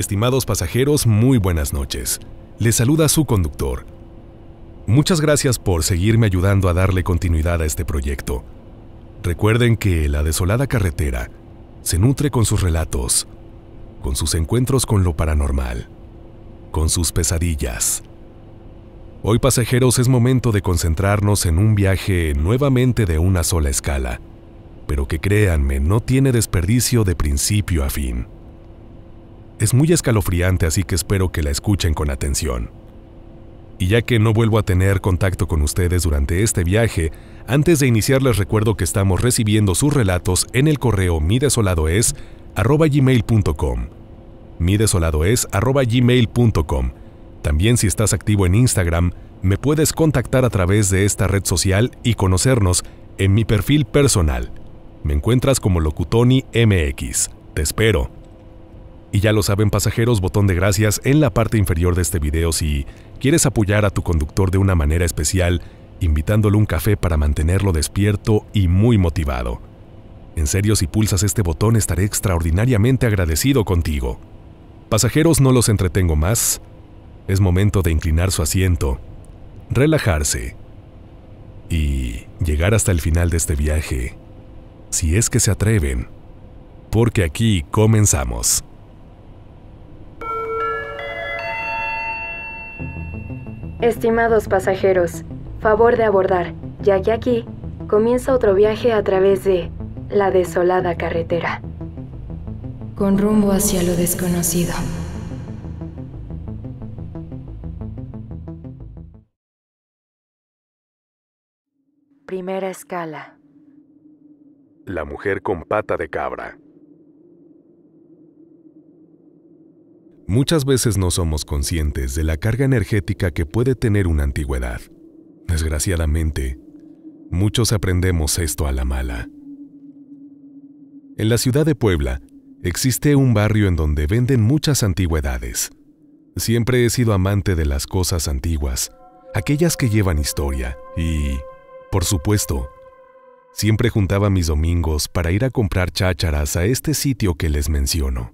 Estimados pasajeros, muy buenas noches. Les saluda su conductor. Muchas gracias por seguirme ayudando a darle continuidad a este proyecto. Recuerden que la desolada carretera se nutre con sus relatos, con sus encuentros con lo paranormal, con sus pesadillas. Hoy pasajeros es momento de concentrarnos en un viaje nuevamente de una sola escala, pero que créanme no tiene desperdicio de principio a fin. Es muy escalofriante, así que espero que la escuchen con atención. Y ya que no vuelvo a tener contacto con ustedes durante este viaje, antes de iniciar les recuerdo que estamos recibiendo sus relatos en el correo midesoladoes@gmail.com. midesoladoes@gmail.com. También si estás activo en Instagram, me puedes contactar a través de esta red social y conocernos en mi perfil personal. Me encuentras como Locutoni MX. Te espero. Y ya lo saben pasajeros, botón de gracias en la parte inferior de este video si quieres apoyar a tu conductor de una manera especial, invitándole un café para mantenerlo despierto y muy motivado. En serio, si pulsas este botón estaré extraordinariamente agradecido contigo. Pasajeros, no los entretengo más. Es momento de inclinar su asiento, relajarse y llegar hasta el final de este viaje, si es que se atreven, porque aquí comenzamos. Estimados pasajeros, favor de abordar, ya que aquí comienza otro viaje a través de la desolada carretera. Con rumbo hacia lo desconocido. Primera escala. La mujer con pata de cabra. Muchas veces no somos conscientes de la carga energética que puede tener una antigüedad. Desgraciadamente, muchos aprendemos esto a la mala. En la ciudad de Puebla existe un barrio en donde venden muchas antigüedades. Siempre he sido amante de las cosas antiguas, aquellas que llevan historia, y, por supuesto, siempre juntaba mis domingos para ir a comprar chácharas a este sitio que les menciono.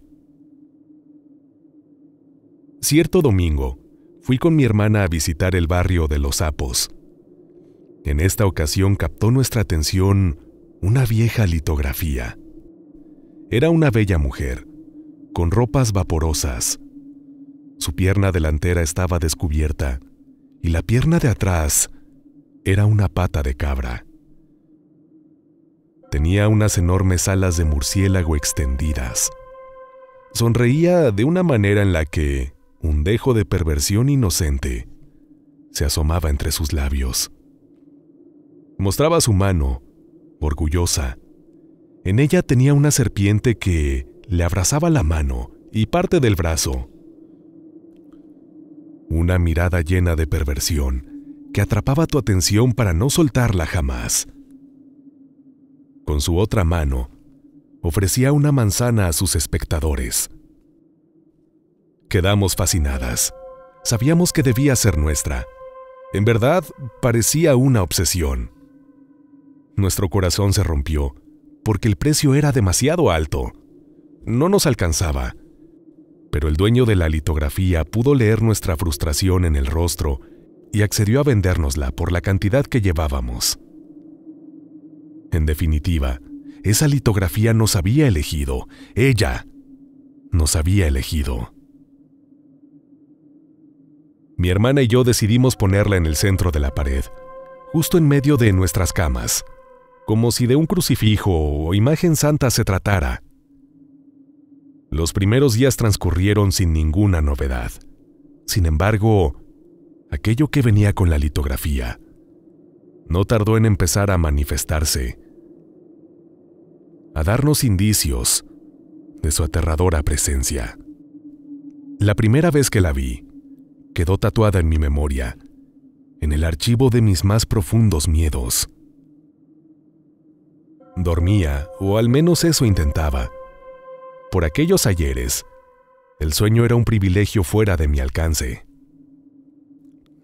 Cierto domingo, fui con mi hermana a visitar el barrio de los sapos. En esta ocasión captó nuestra atención una vieja litografía. Era una bella mujer, con ropas vaporosas. Su pierna delantera estaba descubierta y la pierna de atrás era una pata de cabra. Tenía unas enormes alas de murciélago extendidas. Sonreía de una manera en la que un dejo de perversión inocente se asomaba entre sus labios. Mostraba su mano, orgullosa. En ella tenía una serpiente que le abrazaba la mano y parte del brazo. Una mirada llena de perversión que atrapaba tu atención para no soltarla jamás. Con su otra mano, ofrecía una manzana a sus espectadores Quedamos fascinadas. Sabíamos que debía ser nuestra. En verdad, parecía una obsesión. Nuestro corazón se rompió, porque el precio era demasiado alto. No nos alcanzaba. Pero el dueño de la litografía pudo leer nuestra frustración en el rostro y accedió a vendérnosla por la cantidad que llevábamos. En definitiva, esa litografía nos había elegido, ella nos había elegido. Mi hermana y yo decidimos ponerla en el centro de la pared, justo en medio de nuestras camas, como si de un crucifijo o imagen santa se tratara. Los primeros días transcurrieron sin ninguna novedad. Sin embargo, aquello que venía con la litografía no tardó en empezar a manifestarse, a darnos indicios de su aterradora presencia. La primera vez que la vi, quedó tatuada en mi memoria, en el archivo de mis más profundos miedos. Dormía, o al menos eso intentaba. Por aquellos ayeres, el sueño era un privilegio fuera de mi alcance.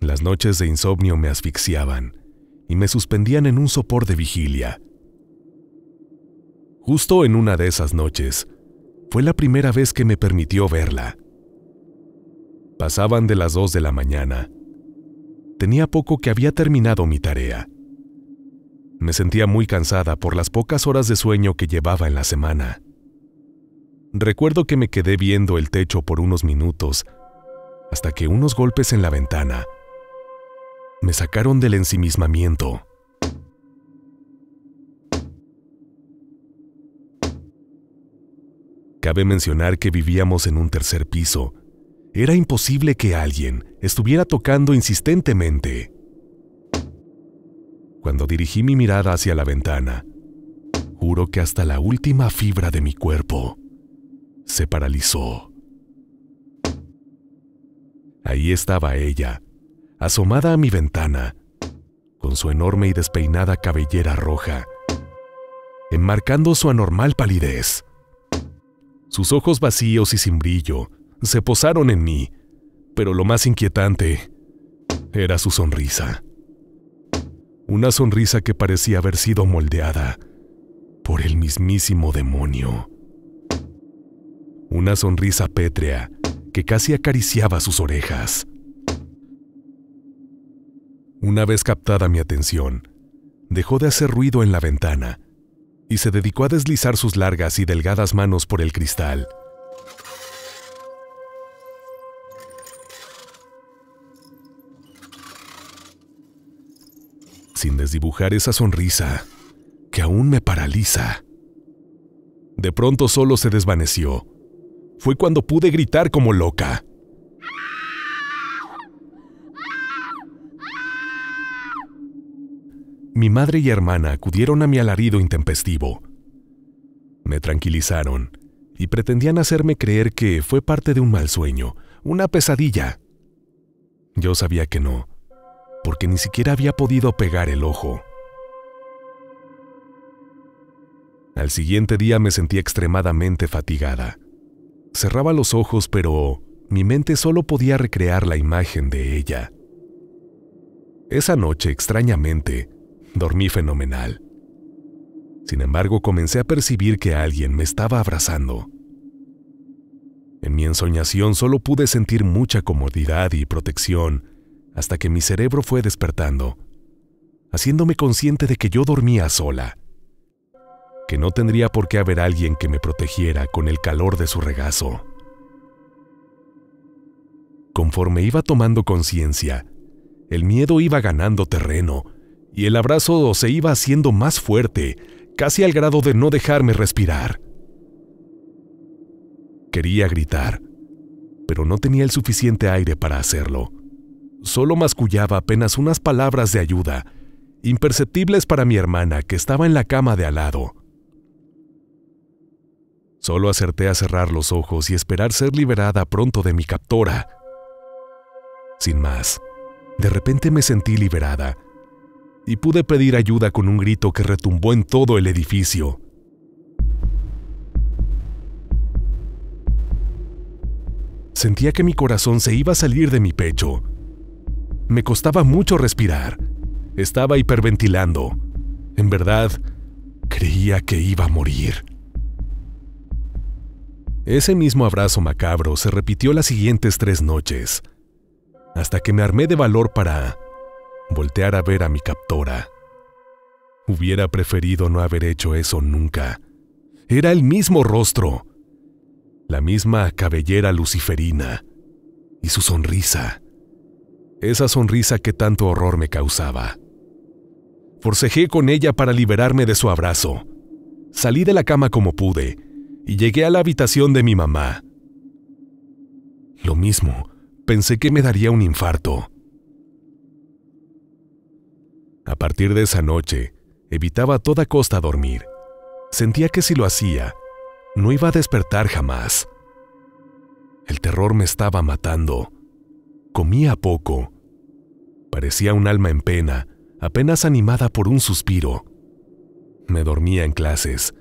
Las noches de insomnio me asfixiaban y me suspendían en un sopor de vigilia. Justo en una de esas noches, fue la primera vez que me permitió verla. Pasaban de las 2 de la mañana. Tenía poco que había terminado mi tarea. Me sentía muy cansada por las pocas horas de sueño que llevaba en la semana. Recuerdo que me quedé viendo el techo por unos minutos, hasta que unos golpes en la ventana me sacaron del ensimismamiento. Cabe mencionar que vivíamos en un tercer piso, era imposible que alguien estuviera tocando insistentemente. Cuando dirigí mi mirada hacia la ventana, juro que hasta la última fibra de mi cuerpo se paralizó. Ahí estaba ella, asomada a mi ventana, con su enorme y despeinada cabellera roja, enmarcando su anormal palidez. Sus ojos vacíos y sin brillo se posaron en mí, pero lo más inquietante era su sonrisa. Una sonrisa que parecía haber sido moldeada por el mismísimo demonio. Una sonrisa pétrea que casi acariciaba sus orejas. Una vez captada mi atención, dejó de hacer ruido en la ventana y se dedicó a deslizar sus largas y delgadas manos por el cristal sin desdibujar esa sonrisa que aún me paraliza. De pronto solo se desvaneció. Fue cuando pude gritar como loca. Mi madre y hermana acudieron a mi alarido intempestivo. Me tranquilizaron y pretendían hacerme creer que fue parte de un mal sueño, una pesadilla. Yo sabía que no, porque ni siquiera había podido pegar el ojo. Al siguiente día me sentí extremadamente fatigada. Cerraba los ojos, pero mi mente solo podía recrear la imagen de ella. Esa noche, extrañamente, dormí fenomenal. Sin embargo, comencé a percibir que alguien me estaba abrazando. En mi ensoñación solo pude sentir mucha comodidad y protección, hasta que mi cerebro fue despertando, haciéndome consciente de que yo dormía sola, que no tendría por qué haber alguien que me protegiera con el calor de su regazo. Conforme iba tomando conciencia, el miedo iba ganando terreno y el abrazo se iba haciendo más fuerte, casi al grado de no dejarme respirar. Quería gritar, pero no tenía el suficiente aire para hacerlo. Solo mascullaba apenas unas palabras de ayuda, imperceptibles para mi hermana que estaba en la cama de al lado. Solo acerté a cerrar los ojos y esperar ser liberada pronto de mi captora. Sin más, de repente me sentí liberada y pude pedir ayuda con un grito que retumbó en todo el edificio. Sentía que mi corazón se iba a salir de mi pecho me costaba mucho respirar. Estaba hiperventilando. En verdad, creía que iba a morir. Ese mismo abrazo macabro se repitió las siguientes tres noches, hasta que me armé de valor para voltear a ver a mi captora. Hubiera preferido no haber hecho eso nunca. Era el mismo rostro, la misma cabellera luciferina y su sonrisa esa sonrisa que tanto horror me causaba. Forcejé con ella para liberarme de su abrazo. Salí de la cama como pude y llegué a la habitación de mi mamá. Lo mismo, pensé que me daría un infarto. A partir de esa noche, evitaba a toda costa dormir. Sentía que si lo hacía, no iba a despertar jamás. El terror me estaba matando. Comía poco Parecía un alma en pena, apenas animada por un suspiro. Me dormía en clases.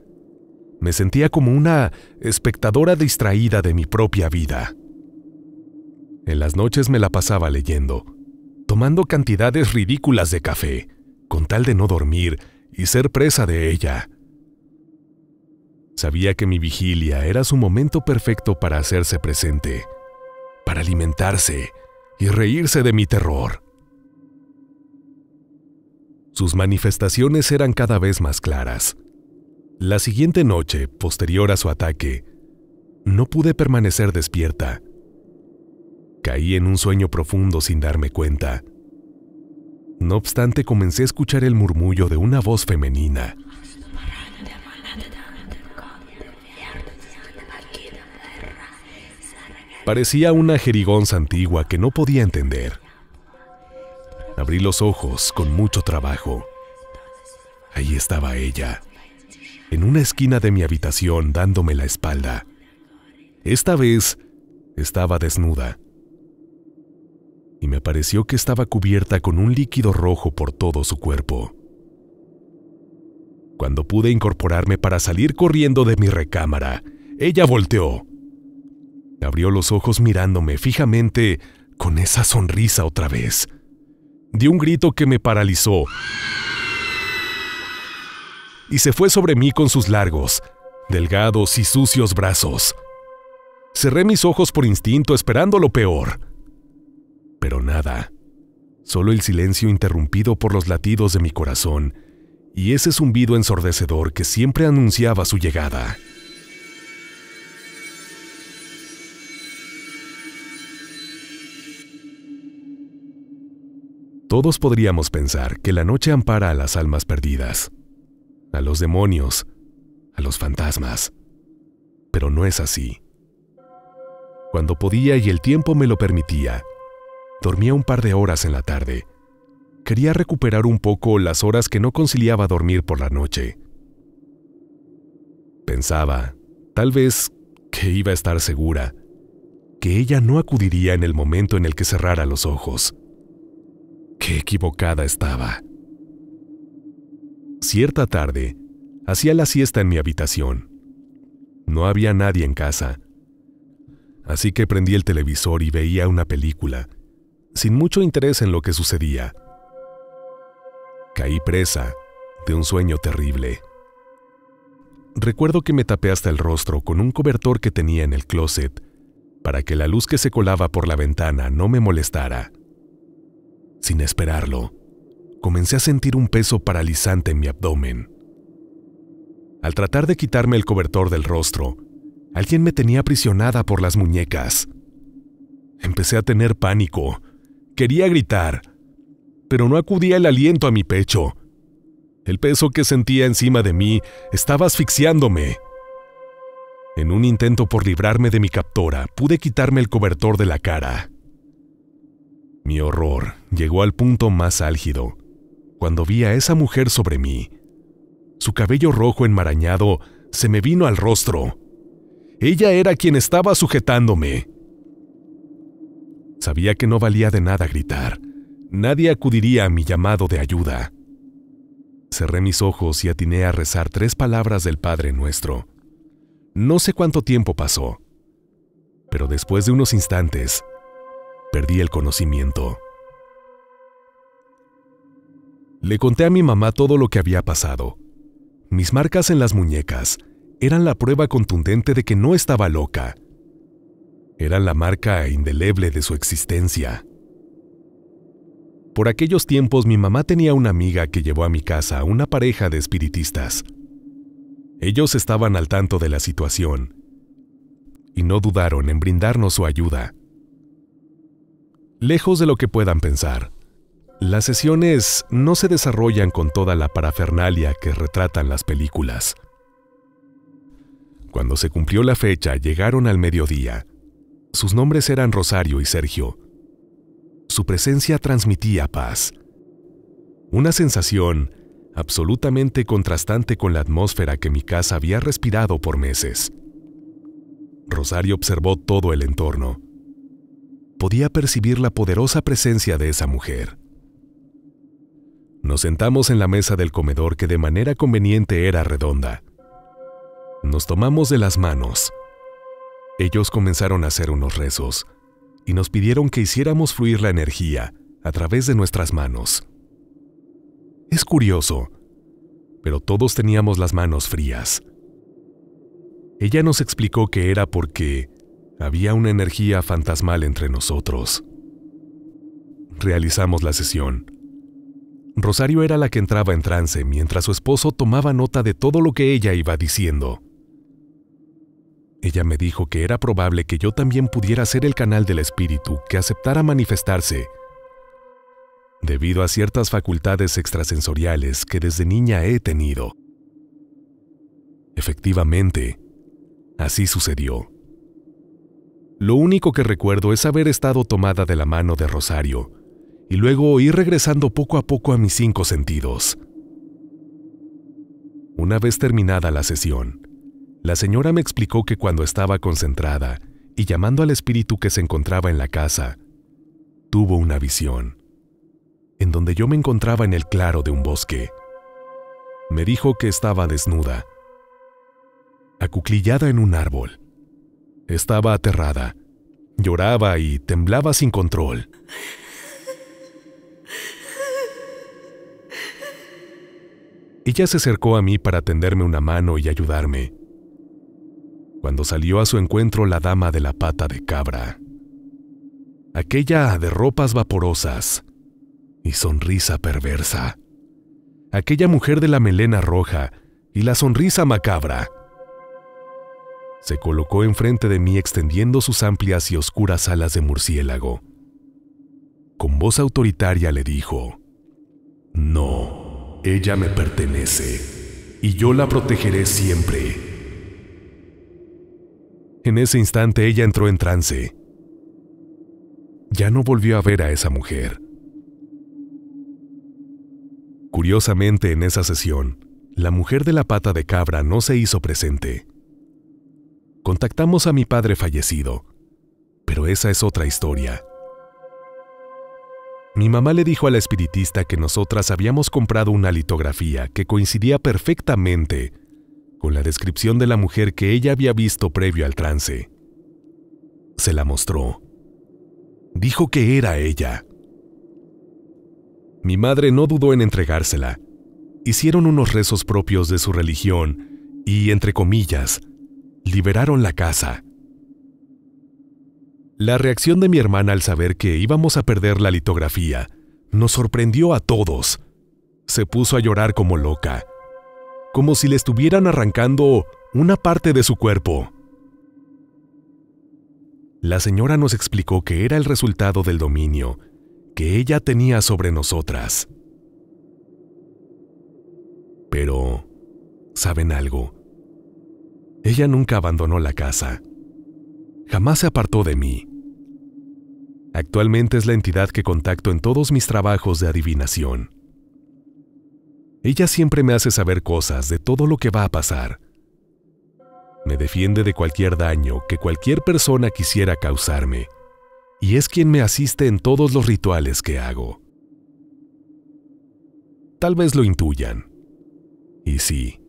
Me sentía como una espectadora distraída de mi propia vida. En las noches me la pasaba leyendo, tomando cantidades ridículas de café, con tal de no dormir y ser presa de ella. Sabía que mi vigilia era su momento perfecto para hacerse presente, para alimentarse y reírse de mi terror. Sus manifestaciones eran cada vez más claras. La siguiente noche, posterior a su ataque, no pude permanecer despierta. Caí en un sueño profundo sin darme cuenta. No obstante, comencé a escuchar el murmullo de una voz femenina. Parecía una jerigonza antigua que no podía entender. Abrí los ojos con mucho trabajo. Ahí estaba ella, en una esquina de mi habitación dándome la espalda. Esta vez estaba desnuda. Y me pareció que estaba cubierta con un líquido rojo por todo su cuerpo. Cuando pude incorporarme para salir corriendo de mi recámara, ella volteó. Abrió los ojos mirándome fijamente con esa sonrisa otra vez. Di un grito que me paralizó y se fue sobre mí con sus largos, delgados y sucios brazos. Cerré mis ojos por instinto esperando lo peor. Pero nada, solo el silencio interrumpido por los latidos de mi corazón y ese zumbido ensordecedor que siempre anunciaba su llegada. Todos podríamos pensar que la noche ampara a las almas perdidas, a los demonios, a los fantasmas, pero no es así. Cuando podía y el tiempo me lo permitía, dormía un par de horas en la tarde. Quería recuperar un poco las horas que no conciliaba dormir por la noche. Pensaba, tal vez, que iba a estar segura, que ella no acudiría en el momento en el que cerrara los ojos. Qué equivocada estaba. Cierta tarde, hacía la siesta en mi habitación. No había nadie en casa. Así que prendí el televisor y veía una película, sin mucho interés en lo que sucedía. Caí presa de un sueño terrible. Recuerdo que me tapé hasta el rostro con un cobertor que tenía en el closet para que la luz que se colaba por la ventana no me molestara. Sin esperarlo, comencé a sentir un peso paralizante en mi abdomen. Al tratar de quitarme el cobertor del rostro, alguien me tenía aprisionada por las muñecas. Empecé a tener pánico. Quería gritar, pero no acudía el aliento a mi pecho. El peso que sentía encima de mí estaba asfixiándome. En un intento por librarme de mi captora, pude quitarme el cobertor de la cara. Mi horror llegó al punto más álgido cuando vi a esa mujer sobre mí. Su cabello rojo enmarañado se me vino al rostro. Ella era quien estaba sujetándome. Sabía que no valía de nada gritar. Nadie acudiría a mi llamado de ayuda. Cerré mis ojos y atiné a rezar tres palabras del Padre Nuestro. No sé cuánto tiempo pasó, pero después de unos instantes, Perdí el conocimiento. Le conté a mi mamá todo lo que había pasado. Mis marcas en las muñecas eran la prueba contundente de que no estaba loca. Eran la marca indeleble de su existencia. Por aquellos tiempos mi mamá tenía una amiga que llevó a mi casa a una pareja de espiritistas. Ellos estaban al tanto de la situación y no dudaron en brindarnos su ayuda. Lejos de lo que puedan pensar, las sesiones no se desarrollan con toda la parafernalia que retratan las películas. Cuando se cumplió la fecha llegaron al mediodía. Sus nombres eran Rosario y Sergio. Su presencia transmitía paz. Una sensación absolutamente contrastante con la atmósfera que mi casa había respirado por meses. Rosario observó todo el entorno podía percibir la poderosa presencia de esa mujer. Nos sentamos en la mesa del comedor que de manera conveniente era redonda. Nos tomamos de las manos. Ellos comenzaron a hacer unos rezos y nos pidieron que hiciéramos fluir la energía a través de nuestras manos. Es curioso, pero todos teníamos las manos frías. Ella nos explicó que era porque había una energía fantasmal entre nosotros. Realizamos la sesión. Rosario era la que entraba en trance mientras su esposo tomaba nota de todo lo que ella iba diciendo. Ella me dijo que era probable que yo también pudiera ser el canal del espíritu que aceptara manifestarse, debido a ciertas facultades extrasensoriales que desde niña he tenido. Efectivamente, así sucedió. Lo único que recuerdo es haber estado tomada de la mano de Rosario y luego ir regresando poco a poco a mis cinco sentidos. Una vez terminada la sesión, la señora me explicó que cuando estaba concentrada y llamando al espíritu que se encontraba en la casa, tuvo una visión, en donde yo me encontraba en el claro de un bosque. Me dijo que estaba desnuda, acuclillada en un árbol, estaba aterrada. Lloraba y temblaba sin control. Ella se acercó a mí para tenderme una mano y ayudarme. Cuando salió a su encuentro la dama de la pata de cabra, aquella de ropas vaporosas y sonrisa perversa, aquella mujer de la melena roja y la sonrisa macabra, se colocó enfrente de mí extendiendo sus amplias y oscuras alas de murciélago. Con voz autoritaria le dijo, No, ella me pertenece, y yo la protegeré siempre. En ese instante ella entró en trance. Ya no volvió a ver a esa mujer. Curiosamente en esa sesión, la mujer de la pata de cabra no se hizo presente contactamos a mi padre fallecido, pero esa es otra historia. Mi mamá le dijo a la espiritista que nosotras habíamos comprado una litografía que coincidía perfectamente con la descripción de la mujer que ella había visto previo al trance. Se la mostró. Dijo que era ella. Mi madre no dudó en entregársela. Hicieron unos rezos propios de su religión y, entre comillas, liberaron la casa. La reacción de mi hermana al saber que íbamos a perder la litografía nos sorprendió a todos. Se puso a llorar como loca, como si le estuvieran arrancando una parte de su cuerpo. La señora nos explicó que era el resultado del dominio que ella tenía sobre nosotras. Pero, ¿saben algo? Ella nunca abandonó la casa. Jamás se apartó de mí. Actualmente es la entidad que contacto en todos mis trabajos de adivinación. Ella siempre me hace saber cosas de todo lo que va a pasar. Me defiende de cualquier daño que cualquier persona quisiera causarme, y es quien me asiste en todos los rituales que hago. Tal vez lo intuyan. Y sí,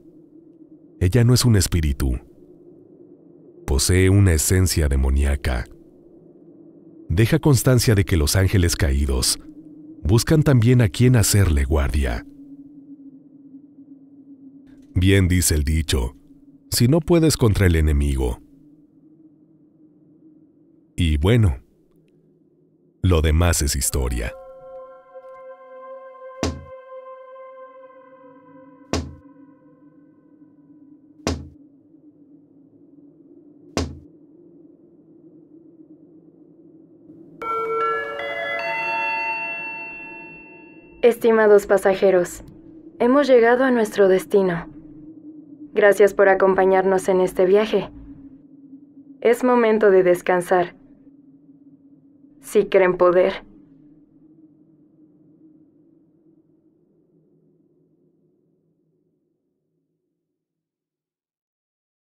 ella no es un espíritu. Posee una esencia demoníaca. Deja constancia de que los ángeles caídos buscan también a quien hacerle guardia. Bien dice el dicho, si no puedes contra el enemigo. Y bueno, lo demás es historia. Estimados pasajeros, hemos llegado a nuestro destino. Gracias por acompañarnos en este viaje. Es momento de descansar. Si creen poder.